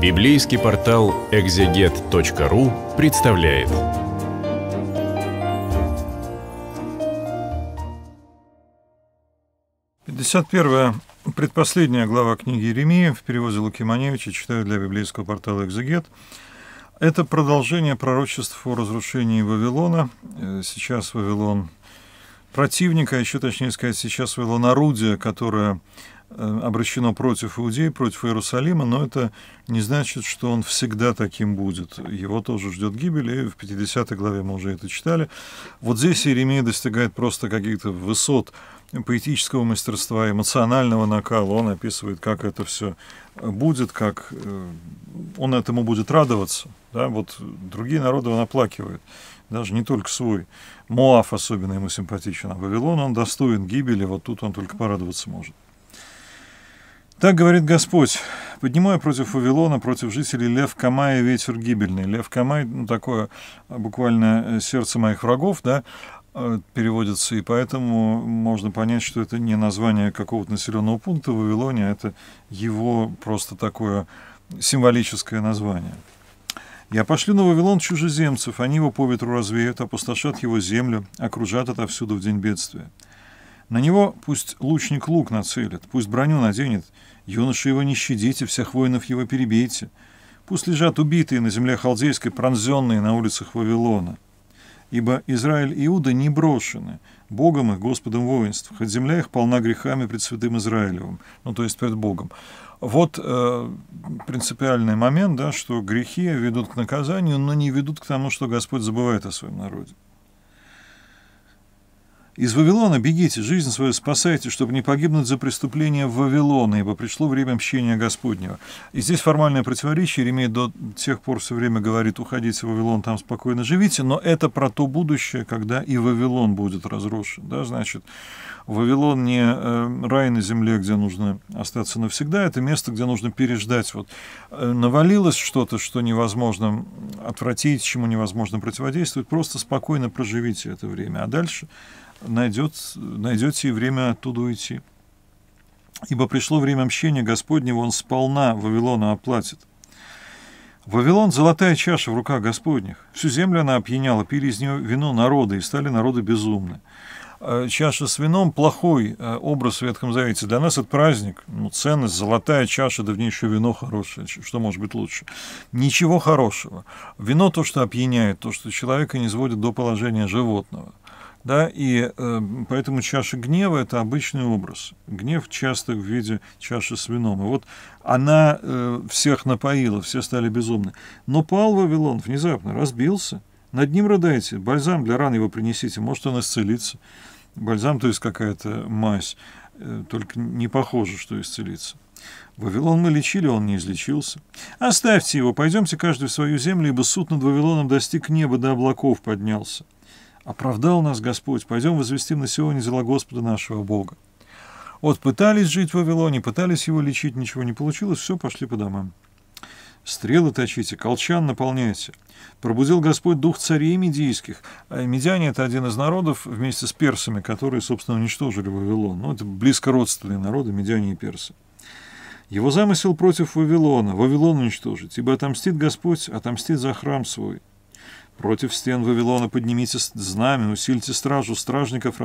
Библейский портал экзегет.ру представляет. Пятьдесят первая, предпоследняя глава книги Еремии в переводе Луки Маневича читаю для библейского портала «Экзегет». Это продолжение пророчеств о разрушении Вавилона. Э, сейчас Вавилон противника, а еще точнее сказать, сейчас Вавилон орудие, которое Э, обращено против Иудеи, против Иерусалима, но это не значит, что он всегда таким будет. Его тоже ждет гибель, и в 50 главе мы уже это читали. Вот здесь Иеремия достигает просто каких-то высот поэтического мастерства, эмоционального накала. Он описывает, как это все будет, как э, он этому будет радоваться. Да? Вот другие народы он оплакивает, даже не только свой. Моав особенно ему симпатичен, а Вавилон он достоин гибели, вот тут он только порадоваться может. Так говорит Господь, поднимая против Вавилона, против жителей Лев Камая ветер гибельный. Лев Камай, ну, такое буквально э, сердце моих врагов, да, э, переводится, и поэтому можно понять, что это не название какого-то населенного пункта в Вавилоне, а это его просто такое символическое название. «Я пошлю на Вавилон чужеземцев, они его по ветру развеют, опустошат его землю, окружат отовсюду в день бедствия». На него пусть лучник лук нацелит, пусть броню наденет, юноши его не щадите, всех воинов его перебейте. Пусть лежат убитые на земле халдейской, пронзенные на улицах Вавилона. Ибо Израиль и Иуда не брошены, Богом и Господом воинств, хоть земля их полна грехами пред святым Израилевым, ну то есть перед Богом. Вот э, принципиальный момент, да, что грехи ведут к наказанию, но не ведут к тому, что Господь забывает о своем народе. Из Вавилона бегите, жизнь свою спасайте, чтобы не погибнуть за преступление Вавилона, ибо пришло время мщения Господнего. И здесь формальное противоречие, Ремей до тех пор все время говорит, уходите в Вавилон, там спокойно живите, но это про то будущее, когда и Вавилон будет разрушен. Да? Значит, Вавилон не э, рай на земле, где нужно остаться навсегда, это место, где нужно переждать. Вот э, навалилось что-то, что невозможно отвратить, чему невозможно противодействовать, просто спокойно проживите это время, а дальше найдет, найдете и время оттуда уйти. Ибо пришло время мщения Господнего, он сполна Вавилона оплатит. Вавилон — золотая чаша в руках Господних. Всю землю она опьяняла, пили из нее вино народы, и стали народы безумны. А чаша с вином – плохой а образ в Ветхом Завете. Для нас это праздник, ну, ценность, золотая чаша, да в ней еще вино хорошее, что может быть лучше. Ничего хорошего. Вино – то, что опьяняет, то, что человека не сводит до положения животного. Да, и э, поэтому чаша гнева – это обычный образ. Гнев часто в виде чаши с вином. И вот она э, всех напоила, все стали безумны. Но пал Вавилон внезапно, разбился. Над ним рыдайте, бальзам для ран его принесите, может, он исцелится. Бальзам, то есть какая-то мазь, э, только не похоже, что исцелится. Вавилон мы лечили, он не излечился. Оставьте его, пойдемте каждый в свою землю, ибо суд над Вавилоном достиг неба, до облаков поднялся. Оправдал нас Господь, пойдем возвестим на сегодня дела Господа нашего Бога. Вот пытались жить в Вавилоне, пытались его лечить, ничего не получилось, все, пошли по домам. Стрелы точите, колчан наполняйте. Пробудил Господь дух царей медийских. А медиане — это один из народов вместе с персами, которые, собственно, уничтожили Вавилон. Ну, это близко родственные народы, медиане и персы. Его замысел против Вавилона, Вавилон уничтожить, ибо отомстит Господь, отомстит за храм свой. Против стен Вавилона поднимите знамя, усильте стражу стражников,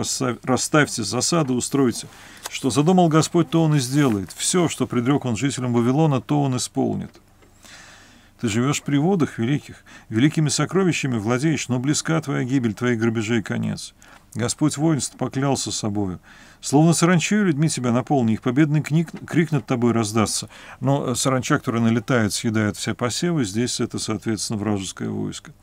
расставьте засады, устройте. Что задумал Господь, то он и сделает. Все, что предрек он жителям Вавилона, то он исполнит. Ты живешь при водах великих, великими сокровищами владеешь, но близка твоя гибель, твои грабежи и конец. Господь воинств поклялся собою. Словно саранчою людьми тебя наполни, их победный книг, крик над тобой раздастся. Но э, саранча, которая налетает, съедает все посевы, здесь это, соответственно, вражеское войско.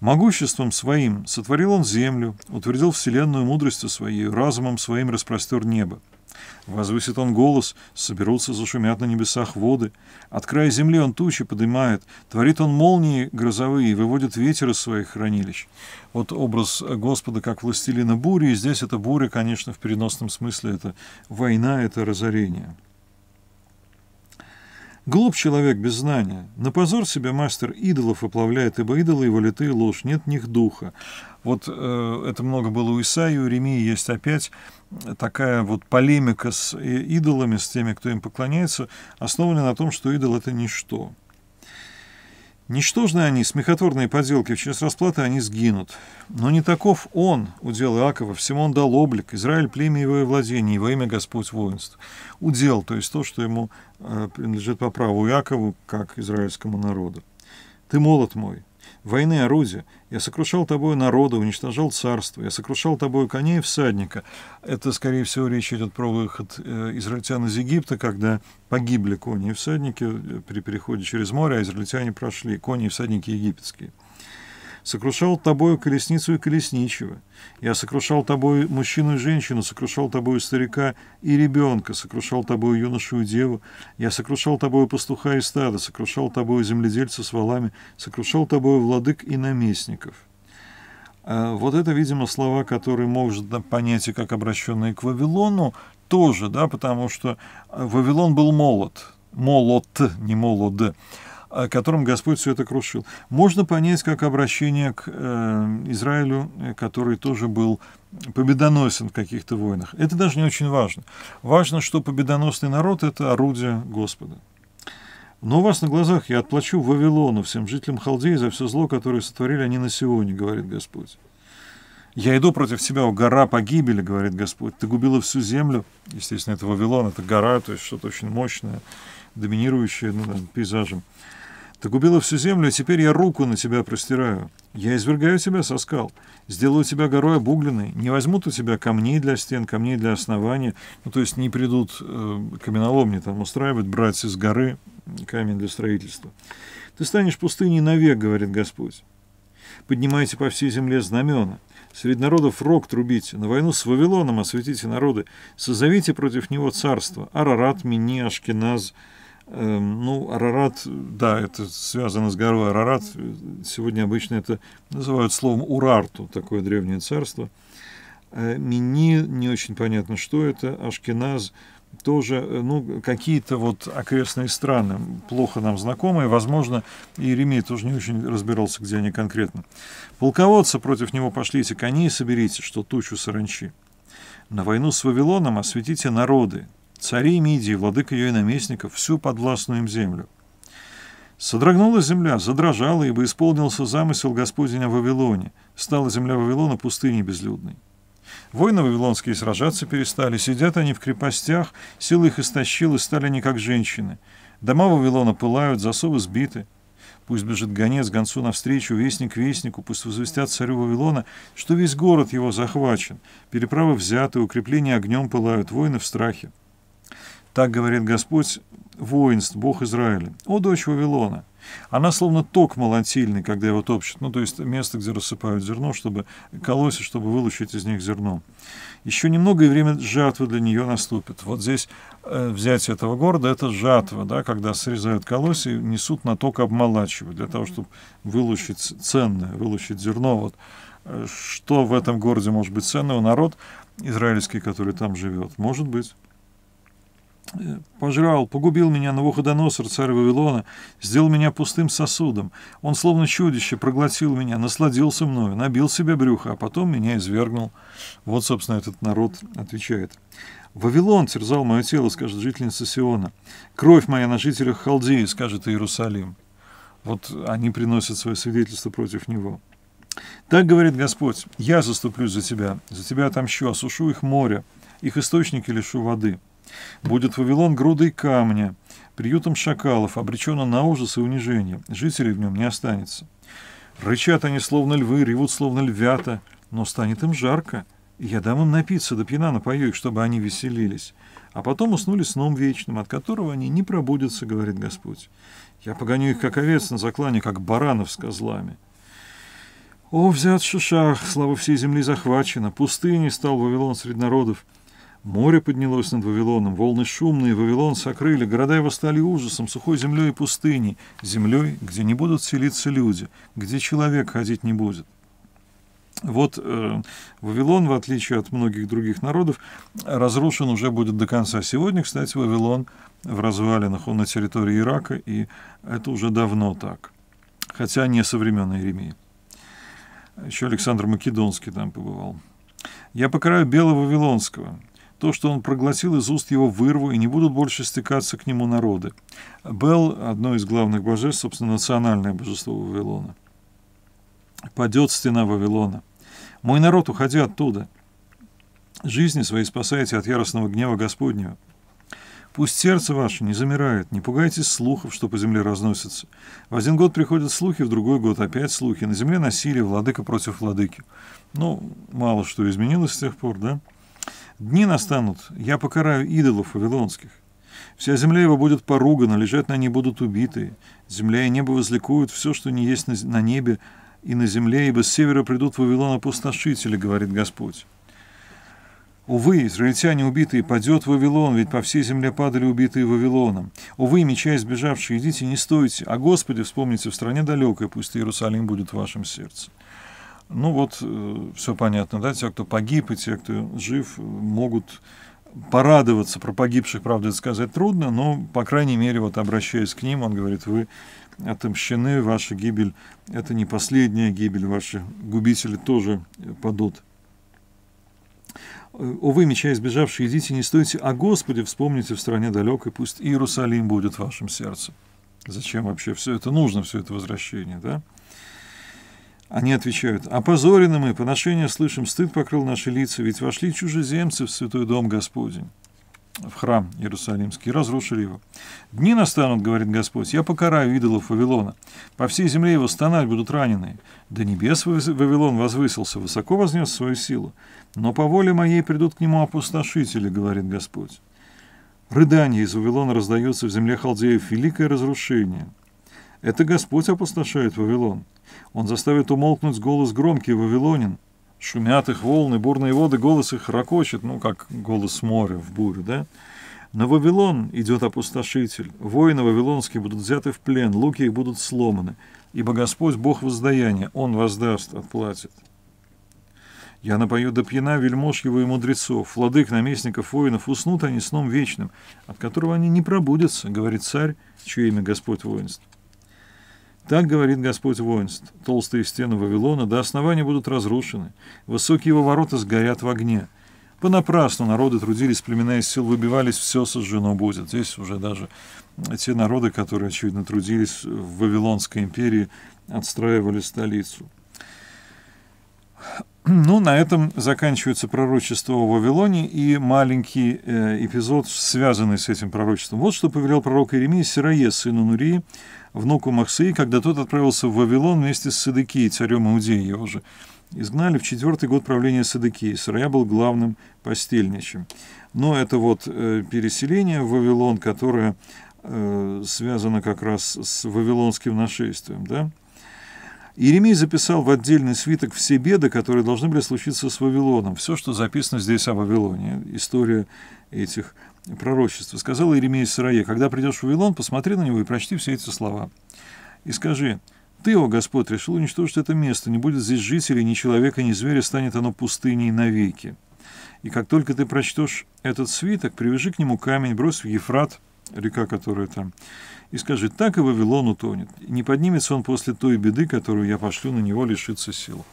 Могуществом своим сотворил он землю, утвердил вселенную мудростью своей, разумом своим распростер небо. Возвысит он голос, соберутся, зашумят на небесах воды. От края земли он тучи поднимает, творит он молнии грозовые, выводит ветер из своих хранилищ. Вот образ Господа как властелина бури, и здесь эта буря, конечно, в переносном смысле, это война, это разорение. Глуп человек без знания. На позор себе мастер идолов оплавляет, ибо идолы его литые ложь, нет в них духа. Вот э, это много было у Исаии, у Ремии есть опять такая вот полемика с э, идолами, с теми, кто им поклоняется, основанная на том, что идол — это ничто. Ничтожные они, смехотворные поделки, в час расплаты они сгинут. Но не таков он, удел Иакова, всему он дал облик, Израиль племя его и владение, его имя Господь воинств. Удел, то есть то, что ему э, принадлежит по праву Иакову, как израильскому народу. Ты молот мой, войны орудия. Я сокрушал тобою народа, уничтожал царство. Я сокрушал тобою коней и всадника. Это, скорее всего, речь идет про выход э, израильтян из Египта, когда погибли кони и всадники э, при переходе через море, а израильтяне прошли, кони и всадники египетские сокрушал тобою колесницу и колесничего. Я сокрушал тобою мужчину и женщину, сокрушал тобою старика и ребенка, сокрушал тобою юношу и деву. Я сокрушал тобою пастуха и стада, сокрушал тобою земледельца с валами, сокрушал тобою владык и наместников». А, вот это, видимо, слова, которые можно понять и как обращенные к Вавилону, тоже, да, потому что а, Вавилон был молод, молот, не молод, которым Господь все это крушил. Можно понять как обращение к э, Израилю, э, который тоже был победоносен в каких-то войнах. Это даже не очень важно. Важно, что победоносный народ – это орудие Господа. «Но у вас на глазах я отплачу Вавилону, всем жителям Халдеи, за все зло, которое сотворили они на сегодня», — говорит Господь. «Я иду против тебя, о гора погибели», — говорит Господь. «Ты губила всю землю». Естественно, это Вавилон, это гора, то есть что-то очень мощное доминирующая ну, там, пейзажем. Ты купила всю землю, и теперь я руку на тебя простираю. Я извергаю тебя со скал, сделаю тебя горой обугленной, не возьмут у тебя камней для стен, камней для основания, ну, то есть не придут э, каменоломни там устраивать, брать из горы камень для строительства. Ты станешь пустыней навек, говорит Господь. Поднимайте по всей земле знамена. Среди народов рог трубите, на войну с Вавилоном осветите народы. Созовите против него царство. Арарат, Мини, Ашкеназ. Эм, ну, Арарат, да, это связано с горой Арарат. Э, сегодня обычно это называют словом Урарту, такое древнее царство. Э, Мини, не очень понятно, что это. Ашкеназ – тоже э, ну, какие-то вот окрестные страны, плохо нам знакомые. Возможно, и Иеремия тоже не очень разбирался, где они конкретно. Полководцы против него пошли, эти кони и соберите, что тучу саранчи. На войну с Вавилоном осветите народы, цари Мидии, владыка ее и наместников, всю подвластную им землю. Содрогнулась земля, задрожала, ибо исполнился замысел Господень о Вавилоне. Стала земля Вавилона пустыней безлюдной. Воины вавилонские сражаться перестали, сидят они в крепостях, силы их истощилы, стали они как женщины. Дома Вавилона пылают, засовы сбиты. Пусть бежит гонец гонцу навстречу, вестник вестнику, пусть возвестят царю Вавилона, что весь город его захвачен, переправы взяты, укрепления огнем пылают, воины в страхе. Так говорит Господь, воинств, бог Израиля. О, дочь Вавилона! Она словно ток молотильный, когда его топчут. Ну, то есть место, где рассыпают зерно, чтобы колосят, чтобы вылучить из них зерно. Еще немного, и время жатвы для нее наступит. Вот здесь э, взятие этого города — это жатва, да, когда срезают колосья и несут на ток обмолачивать, для того, чтобы вылучить ценное, вылучить зерно. Вот, э, что в этом городе может быть ценного? Народ израильский, который там живет, может быть. Э, пожрал, погубил меня на Навуходоносор, царь Вавилона, сделал меня пустым сосудом. Он, словно чудище, проглотил меня, насладился мною, набил себе брюхо, а потом меня извергнул. Вот, собственно, этот народ отвечает. «Вавилон терзал мое тело», — скажет жительница Сиона. «Кровь моя на жителях Халдеи», — скажет Иерусалим. Вот они приносят свое свидетельство против него. Так говорит Господь, я заступлю за тебя, за тебя отомщу, осушу их море, их источники лишу воды. Будет Вавилон грудой камня, приютом шакалов, обречена на ужас и унижение. Жителей в нем не останется. Рычат они, словно львы, ревут, словно львята, но станет им жарко. я дам им напиться, до да пьяна напою их, чтобы они веселились. А потом уснули сном вечным, от которого они не пробудятся, говорит Господь. Я погоню их, как овец на заклане, как баранов с козлами. О, взят Шишах, слава всей земли захвачена, пустыней стал Вавилон среди народов, Море поднялось над Вавилоном, волны шумные, Вавилон сокрыли, города его стали ужасом, сухой землей и пустыней, землей, где не будут селиться люди, где человек ходить не будет. Вот э, Вавилон, в отличие от многих других народов, разрушен уже будет до конца. Сегодня, кстати, Вавилон в развалинах, он на территории Ирака, и это уже давно так. Хотя не со времен Иеремии. Еще Александр Македонский там побывал. «Я покараю Белого Вавилонского, то, что он проглотил из уст его, вырву, и не будут больше стекаться к нему народы. Бел, одно из главных божеств, собственно, национальное божество Вавилона. Падет стена Вавилона. Мой народ, уходи оттуда. Жизни свои спасайте от яростного гнева Господнего. Пусть сердце ваше не замирает, не пугайтесь слухов, что по земле разносятся. В один год приходят слухи, в другой год опять слухи. На земле насилие, владыка против владыки. Ну, мало что изменилось с тех пор, да? Дни настанут, я покараю идолов вавилонских. Вся земля его будет поругана, лежать на ней будут убитые. Земля и небо возликуют все, что не есть на небе и на земле, ибо с севера придут в Вавилон опустошители, говорит Господь. Увы, израильтяне убитые, падет Вавилон, ведь по всей земле падали убитые Вавилоном. Увы, меча избежавшие, идите, не стойте, а Господи вспомните в стране далекой, пусть Иерусалим будет в вашем сердце. Ну вот, э, все понятно, да, те, кто погиб и те, кто жив, могут порадоваться про погибших, правда, это сказать трудно, но, по крайней мере, вот обращаясь к ним, он говорит, вы отомщены, ваша гибель – это не последняя гибель, ваши губители тоже падут. «О вы, меча избежавшие, идите, не стойте, а Господи вспомните в стране далекой, пусть Иерусалим будет в вашем сердце». Зачем вообще все это нужно, все это возвращение, да? Они отвечают, «Опозорены мы, поношение слышим, стыд покрыл наши лица, ведь вошли чужеземцы в святой дом Господень» в храм Иерусалимский, разрушили его. «Дни настанут, — говорит Господь, — я покараю идолов Вавилона. По всей земле его стонать будут раненые. До небес Вавилон возвысился, высоко вознес свою силу. Но по воле моей придут к нему опустошители, — говорит Господь. Рыдание из Вавилона раздается в земле халдеев, великое разрушение. Это Господь опустошает Вавилон. Он заставит умолкнуть голос громкий вавилонин. Шумят их волны, бурные воды, голос их ракочет, ну, как голос моря в бурю, да? На Вавилон идет опустошитель, воины вавилонские будут взяты в плен, луки их будут сломаны, ибо Господь — Бог воздаяния, Он воздаст, отплатит. Я напою до пьяна вельмож его и мудрецов, владык, наместников, воинов, уснут они сном вечным, от которого они не пробудятся, говорит царь, чье имя Господь воинств. Так говорит Господь воинств. Толстые стены Вавилона до основания будут разрушены, высокие его ворота сгорят в огне. Понапрасну народы трудились, племена из сил выбивались, все сожжено будет. Здесь уже даже те народы, которые, очевидно, трудились в Вавилонской империи, отстраивали столицу. Ну, на этом заканчивается пророчество о Вавилоне и маленький э, эпизод, связанный с этим пророчеством. Вот что повелел пророк Иеремии Сирае, сыну Нурии, внуку Махсии, когда тот отправился в Вавилон вместе с Садыкией, царем Иудеи его же. Изгнали в четвертый год правления Садыкии. Сарая был главным постельничем. Но это вот э, переселение в Вавилон, которое э, связано как раз с вавилонским нашествием, да? Иеремий записал в отдельный свиток все беды, которые должны были случиться с Вавилоном. Все, что записано здесь о Вавилоне, история этих пророчество. Сказал Иеремия Сарае, когда придешь в Вавилон, посмотри на него и прочти все эти слова. И скажи, ты, о Господь, решил уничтожить это место, не будет здесь жителей, ни человека, ни зверя, станет оно пустыней навеки. И как только ты прочтешь этот свиток, привяжи к нему камень, брось в Ефрат, река, которая там, и скажи, так и Вавилон утонет. не поднимется он после той беды, которую я пошлю на него, лишиться сил.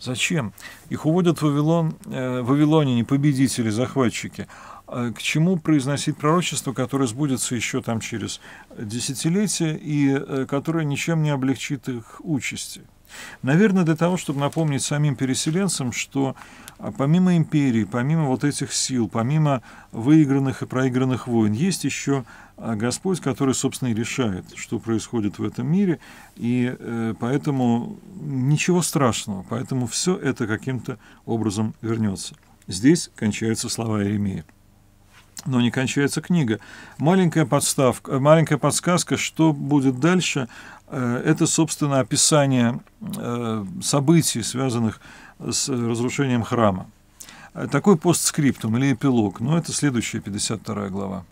Зачем? Их уводят в Вавилон, э, в Вавилоне не победители, захватчики, а к чему произносить пророчество, которое сбудется еще там через десятилетия и э, которое ничем не облегчит их участи. Наверное, для того, чтобы напомнить самим переселенцам, что а, помимо империи, помимо вот этих сил, помимо выигранных и проигранных войн, есть еще а, Господь, который, собственно, и решает, что происходит в этом мире, и э, поэтому ничего страшного, поэтому все это каким-то образом вернется. Здесь кончаются слова Иеремии но не кончается книга. Маленькая подставка, э, маленькая подсказка, что будет дальше, э, это, собственно, описание э, событий, связанных с разрушением храма. Такой постскриптум или эпилог, но ну, это следующая 52 глава.